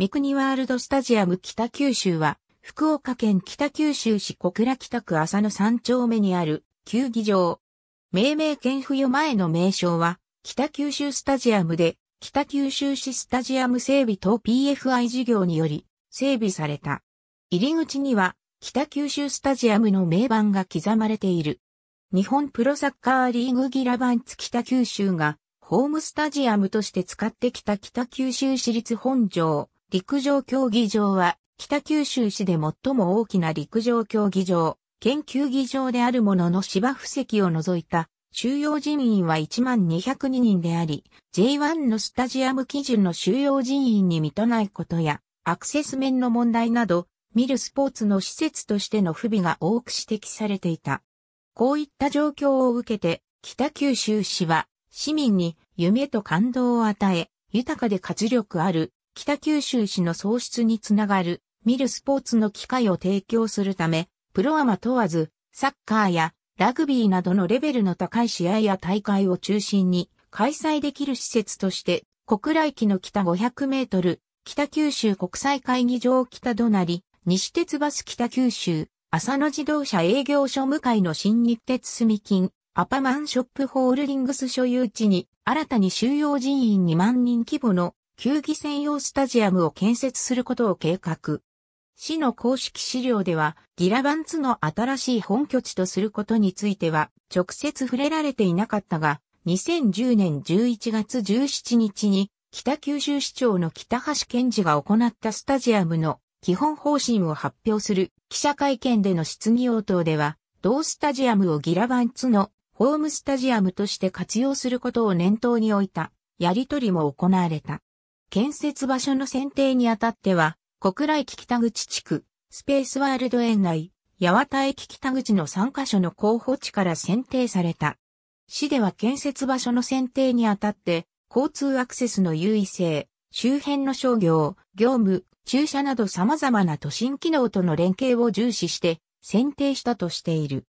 三国ワールドスタジアム北九州は、福岡県北九州市小倉北区浅野三丁目にある球技場。命名権付与前の名称は、北九州スタジアムで、北九州市スタジアム整備等 PFI 事業により、整備された。入り口には、北九州スタジアムの名板が刻まれている。日本プロサッカーリーグギラバンツ北九州が、ホームスタジアムとして使ってきた北九州市立本庄、陸上競技場は、北九州市で最も大きな陸上競技場、研究技場であるものの芝布石を除いた、収容人員は1202人であり、J1 のスタジアム基準の収容人員に満たないことや、アクセス面の問題など、見るスポーツの施設としての不備が多く指摘されていた。こういった状況を受けて、北九州市は、市民に夢と感動を与え、豊かで活力ある北九州市の創出につながる、見るスポーツの機会を提供するため、プロアマ問わず、サッカーやラグビーなどのレベルの高い試合や大会を中心に開催できる施設として、国倉機の北500メートル、北九州国際会議場北隣、西鉄バス北九州、浅野自動車営業所向かいの新日鉄住金、アパマンショップホールディングス所有地に、新たに収容人員2万人規模の球技専用スタジアムを建設することを計画。市の公式資料では、ギラバンツの新しい本拠地とすることについては、直接触れられていなかったが、2010年11月17日に、北九州市長の北橋健治が行ったスタジアムの基本方針を発表する記者会見での質疑応答では、同スタジアムをギラバンツのホームスタジアムとして活用することを念頭に置いたやりとりも行われた。建設場所の選定にあたっては、小倉駅北口地区、スペースワールド園内、八幡駅北口の3カ所の候補地から選定された。市では建設場所の選定にあたって、交通アクセスの優位性、周辺の商業、業務、駐車など様々な都心機能との連携を重視して選定したとしている。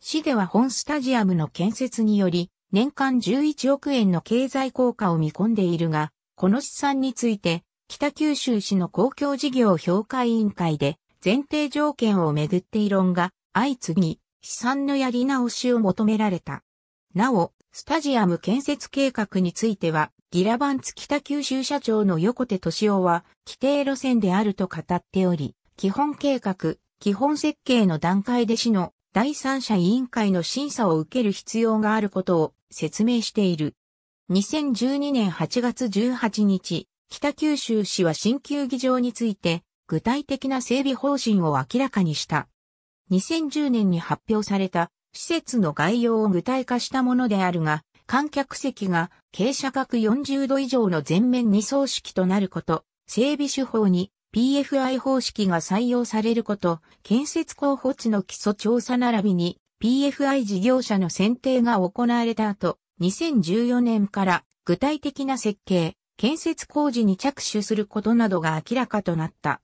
市では本スタジアムの建設により、年間11億円の経済効果を見込んでいるが、この試算について、北九州市の公共事業評価委員会で、前提条件をめぐって異論が相次ぎ、試算のやり直しを求められた。なお、スタジアム建設計画については、ギラバンツ北九州社長の横手敏夫は、規定路線であると語っており、基本計画、基本設計の段階で市の第三者委員会の審査を受ける必要があることを説明している。2012年8月18日、北九州市は新球技場について、具体的な整備方針を明らかにした。2010年に発表された施設の概要を具体化したものであるが、観客席が傾斜角40度以上の全面二層式となること、整備手法に PFI 方式が採用されること、建設候補地の基礎調査並びに PFI 事業者の選定が行われた後、2014年から具体的な設計、建設工事に着手することなどが明らかとなった。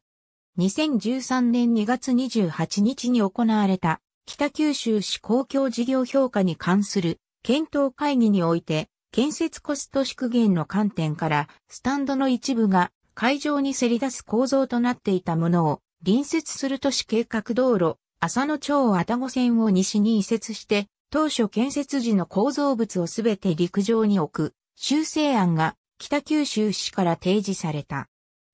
2013年2月28日に行われた北九州市公共事業評価に関する検討会議において建設コスト縮減の観点からスタンドの一部が会場にせり出す構造となっていたものを隣接する都市計画道路浅野町たご線を西に移設して当初建設時の構造物をすべて陸上に置く修正案が北九州市から提示された。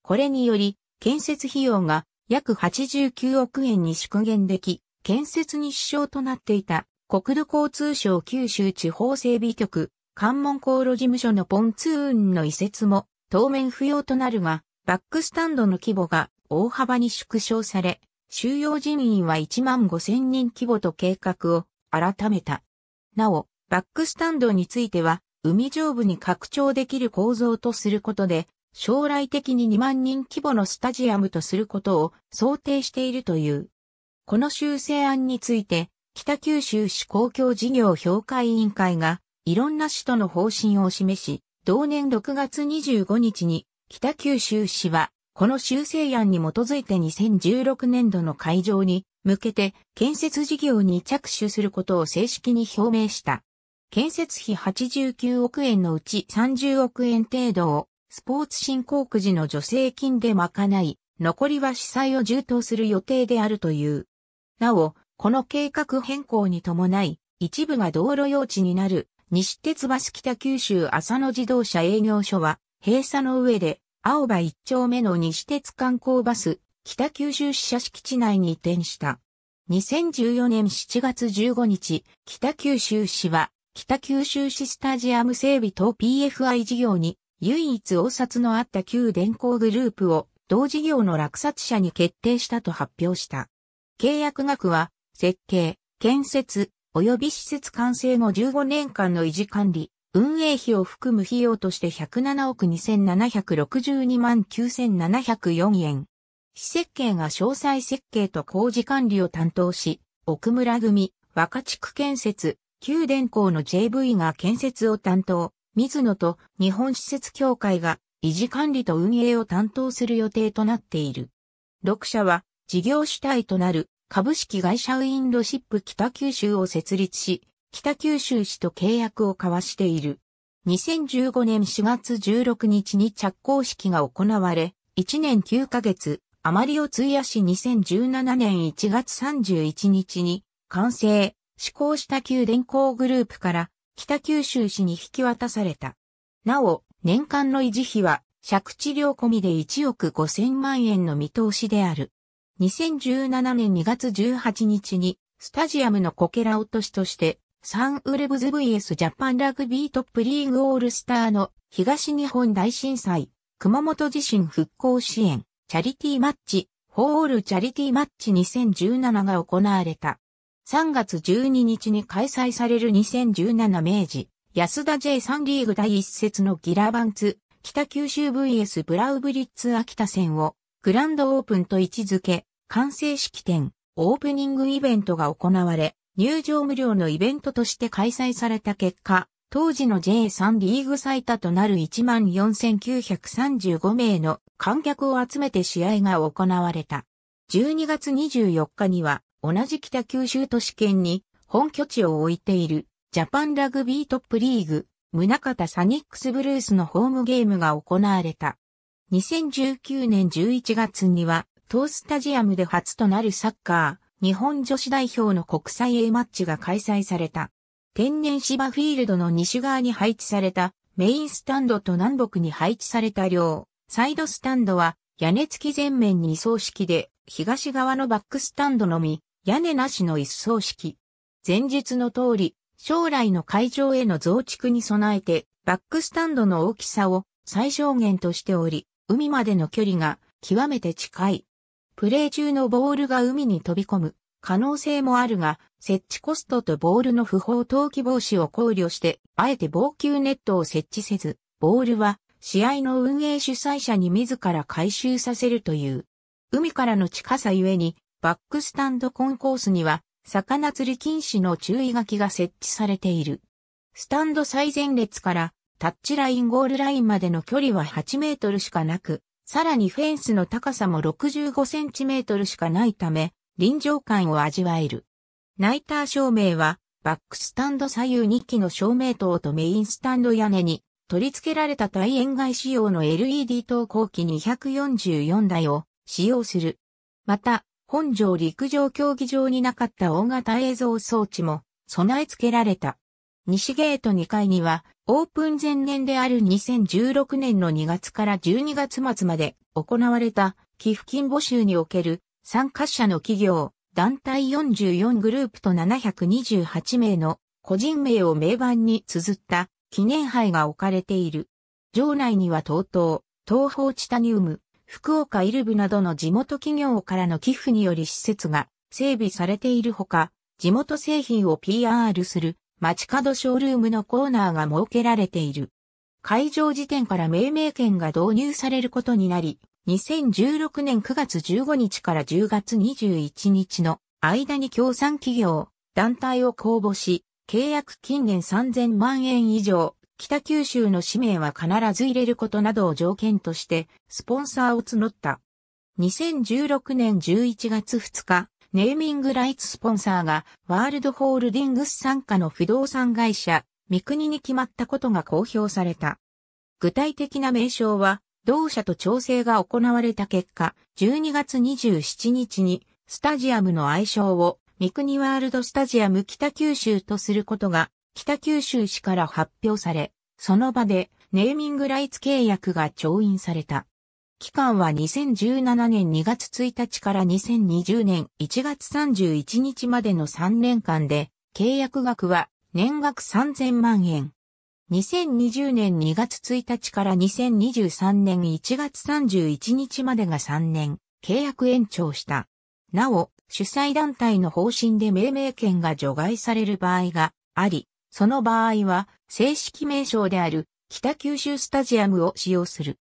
これにより建設費用が約89億円に縮減でき、建設に支障となっていた国土交通省九州地方整備局関門航路事務所のポンツーンの移設も当面不要となるが、バックスタンドの規模が大幅に縮小され、収容人員は1万5千人規模と計画を改めた。なお、バックスタンドについては、海上部に拡張できる構造とすることで、将来的に2万人規模のスタジアムとすることを想定しているという。この修正案について、北九州市公共事業評価委員会が、いろんな市との方針を示し、同年6月25日に、北九州市は、この修正案に基づいて2016年度の会場に、向けて建設事業に着手することを正式に表明した。建設費89億円のうち30億円程度をスポーツ振興くじの助成金で賄い、残りは司祭を充当する予定であるという。なお、この計画変更に伴い、一部が道路用地になる西鉄バス北九州浅野自動車営業所は閉鎖の上で青葉一丁目の西鉄観光バス北九州支社敷地内に移転した。2014年7月15日、北九州市は、北九州市スタジアム整備等 PFI 事業に、唯一応札のあった旧電工グループを、同事業の落札者に決定したと発表した。契約額は、設計、建設、及び施設完成後15年間の維持管理、運営費を含む費用として107億2762万9704円。非設計が詳細設計と工事管理を担当し、奥村組、若地区建設、旧電工の JV が建設を担当、水野と日本施設協会が維持管理と運営を担当する予定となっている。6社は事業主体となる株式会社ウィンドシップ北九州を設立し、北九州市と契約を交わしている。2015年4月16日に着工式が行われ、1年9ヶ月、余りを費やし2017年1月31日に完成、施行した旧電工グループから北九州市に引き渡された。なお、年間の維持費は借地料込みで1億5000万円の見通しである。2017年2月18日にスタジアムのこけら落としとしてサンウルブズ VS ジャパンラグビートップリーグオールスターの東日本大震災、熊本地震復興支援、チャリティーマッチ、ホールチャリティーマッチ2017が行われた。3月12日に開催される2017明治、安田 J3 リーグ第一節のギラバンツ、北九州 VS ブラウブリッツ秋田戦を、グランドオープンと位置づけ、完成式典、オープニングイベントが行われ、入場無料のイベントとして開催された結果、当時の J3 リーグ最多となる14,935名の観客を集めて試合が行われた。12月24日には同じ北九州都市圏に本拠地を置いているジャパンラグビートップリーグ、宗方サニックスブルースのホームゲームが行われた。2019年11月には、当スタジアムで初となるサッカー、日本女子代表の国際 A マッチが開催された。天然芝フィールドの西側に配置されたメインスタンドと南北に配置された両、サイドスタンドは屋根付き全面二層式で、東側のバックスタンドのみ、屋根なしの一層式。前述の通り、将来の会場への増築に備えて、バックスタンドの大きさを最小限としており、海までの距離が極めて近い。プレー中のボールが海に飛び込む可能性もあるが、設置コストとボールの不法投棄防止を考慮して、あえて防球ネットを設置せず、ボールは試合の運営主催者に自ら回収させるという。海からの近さゆえに、バックスタンドコンコースには、魚釣り禁止の注意書きが設置されている。スタンド最前列からタッチラインゴールラインまでの距離は8メートルしかなく、さらにフェンスの高さも65センチメートルしかないため、臨場感を味わえる。ナイター照明は、バックスタンド左右2機の照明灯とメインスタンド屋根に取り付けられた対円外仕様の LED 灯光機244台を使用する。また、本庄陸上競技場になかった大型映像装置も備え付けられた。西ゲート2階には、オープン前年である2016年の2月から12月末まで行われた寄付金募集における参加者の企業、団体44グループと728名の個人名を名盤に綴った記念杯が置かれている。場内には東東、東方チタニウム、福岡イルブなどの地元企業からの寄付により施設が整備されているほか、地元製品を PR する街角ショールームのコーナーが設けられている。会場時点から命名権が導入されることになり、2016年9月15日から10月21日の間に協賛企業、団体を公募し、契約金年3000万円以上、北九州の氏名は必ず入れることなどを条件として、スポンサーを募った。2016年11月2日、ネーミングライツスポンサーがワールドホールディングス参加の不動産会社、三国に決まったことが公表された。具体的な名称は同社と調整が行われた結果、12月27日にスタジアムの愛称を三国ワールドスタジアム北九州とすることが北九州市から発表され、その場でネーミングライツ契約が調印された。期間は2017年2月1日から2020年1月31日までの3年間で、契約額は年額3000万円。2020年2月1日から2023年1月31日までが3年、契約延長した。なお、主催団体の方針で命名権が除外される場合があり、その場合は正式名称である北九州スタジアムを使用する。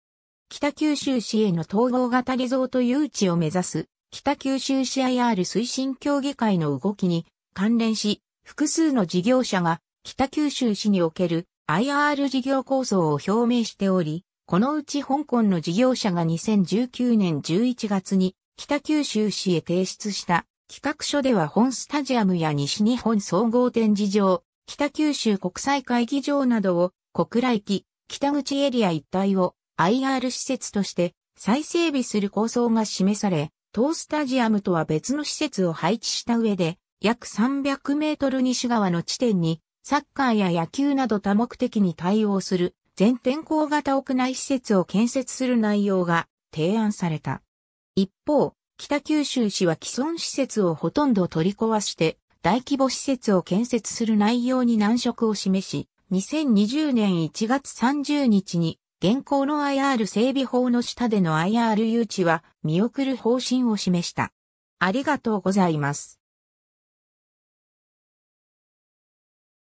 北九州市への統合型リゾート誘致を目指す北九州市 IR 推進協議会の動きに関連し、複数の事業者が北九州市における IR 事業構想を表明しており、このうち香港の事業者が2019年11月に北九州市へ提出した企画書では本スタジアムや西日本総合展示場、北九州国際会議場などを国来機、北口エリア一帯を IR 施設として再整備する構想が示され、当スタジアムとは別の施設を配置した上で、約300メートル西側の地点にサッカーや野球など多目的に対応する全天候型屋内施設を建設する内容が提案された。一方、北九州市は既存施設をほとんど取り壊して大規模施設を建設する内容に難色を示し、2020年1月30日に現行の IR 整備法の下での IR 誘致は見送る方針を示した。ありがとうございます。